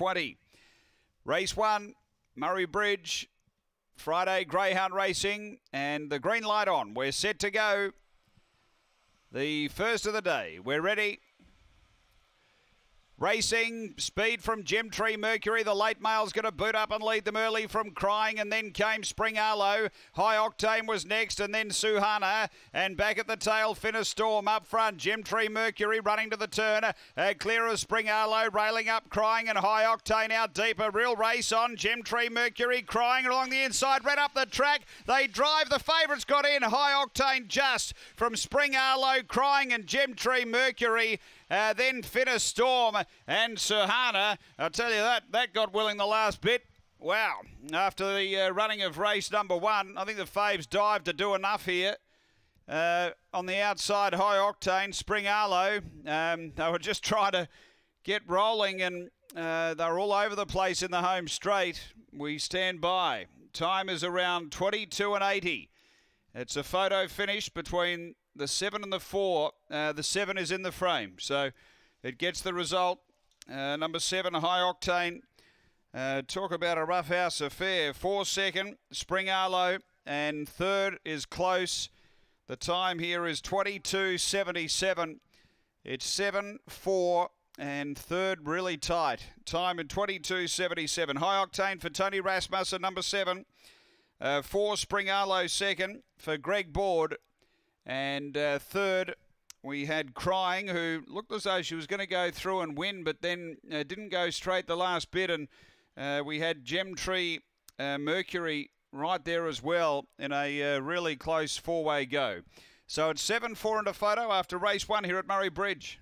20. Race one, Murray Bridge, Friday Greyhound Racing, and the green light on. We're set to go. The first of the day. We're ready. Racing speed from Tree Mercury. The late male's going to boot up and lead them early from Crying, and then came Spring Arlo. High Octane was next, and then Suhana. And back at the tail, Finna Storm up front. Tree Mercury running to the turn. Uh, clear of Spring Arlo, railing up, Crying, and High Octane out deeper. Real race on. Tree Mercury crying along the inside, ran up the track. They drive. The favourites got in. High Octane just from Spring Arlo, Crying, and Tree Mercury. Uh, then Finna Storm and Sirhana, I'll tell you that, that got willing the last bit. Wow. After the uh, running of race number one, I think the Faves dived to do enough here. Uh, on the outside, high octane, Spring Arlo. Um, they were just trying to get rolling and uh, they're all over the place in the home straight. We stand by. Time is around 22 and 80. It's a photo finish between the seven and the four. Uh, the seven is in the frame. So. It gets the result. Uh, number seven, High Octane. Uh, talk about a rough house affair. Four second, Spring Arlo. And third is close. The time here is 22.77. It's 7 4 and third really tight. Time in 22.77. High octane for Tony Rasmussen, number seven. Uh, four Spring Arlo second for Greg Board. And uh, third we had Crying, who looked as though she was going to go through and win, but then uh, didn't go straight the last bit. And uh, we had Gem Tree uh, Mercury right there as well in a uh, really close four way go. So it's 7 4 the photo after race one here at Murray Bridge.